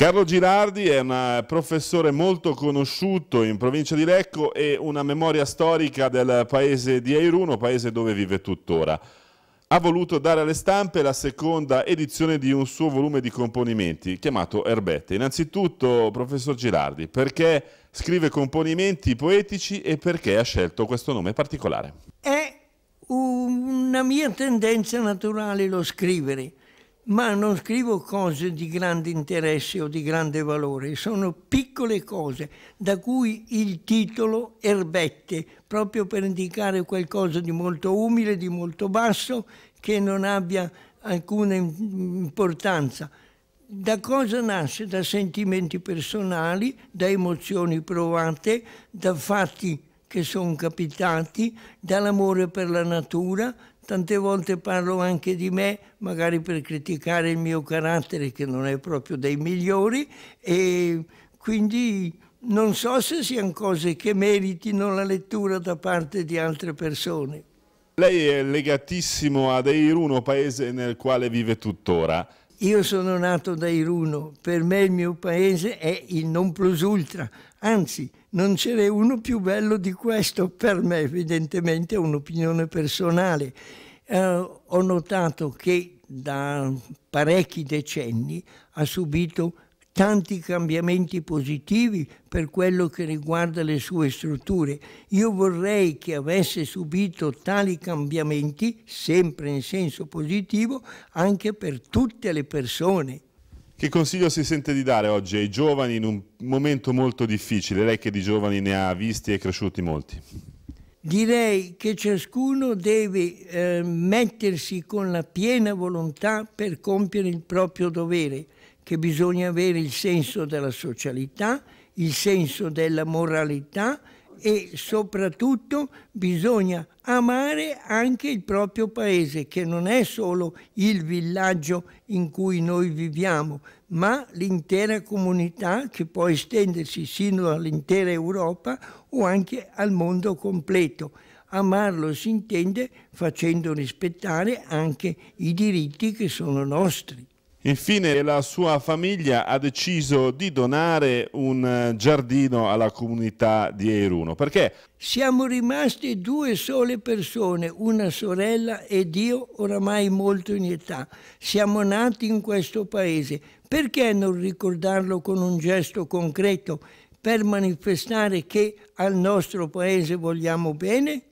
Carlo Girardi è un eh, professore molto conosciuto in provincia di Lecco e una memoria storica del paese di Airuno, paese dove vive tuttora. Ha voluto dare alle stampe la seconda edizione di un suo volume di componimenti chiamato Erbette. Innanzitutto, professor Girardi, perché scrive componimenti poetici e perché ha scelto questo nome particolare? È una mia tendenza naturale lo scrivere ma non scrivo cose di grande interesse o di grande valore, sono piccole cose, da cui il titolo erbette, proprio per indicare qualcosa di molto umile, di molto basso, che non abbia alcuna importanza. Da cosa nasce? Da sentimenti personali, da emozioni provate, da fatti che sono capitati, dall'amore per la natura, Tante volte parlo anche di me, magari per criticare il mio carattere che non è proprio dei migliori e quindi non so se siano cose che meritino la lettura da parte di altre persone. Lei è legatissimo a Deiruno, paese nel quale vive tuttora. Io sono nato da Iruno, per me il mio paese è il non plus ultra, anzi non ce n'è uno più bello di questo, per me evidentemente è un'opinione personale. Eh, ho notato che da parecchi decenni ha subito tanti cambiamenti positivi per quello che riguarda le sue strutture. Io vorrei che avesse subito tali cambiamenti, sempre in senso positivo, anche per tutte le persone. Che consiglio si sente di dare oggi ai giovani in un momento molto difficile? Lei che di giovani ne ha visti e cresciuti molti. Direi che ciascuno deve eh, mettersi con la piena volontà per compiere il proprio dovere che bisogna avere il senso della socialità, il senso della moralità e soprattutto bisogna amare anche il proprio paese, che non è solo il villaggio in cui noi viviamo, ma l'intera comunità che può estendersi sino all'intera Europa o anche al mondo completo. Amarlo si intende facendo rispettare anche i diritti che sono nostri. Infine la sua famiglia ha deciso di donare un giardino alla comunità di Eiruno. Perché? Siamo rimasti due sole persone, una sorella ed io oramai molto in età. Siamo nati in questo paese. Perché non ricordarlo con un gesto concreto per manifestare che al nostro paese vogliamo bene?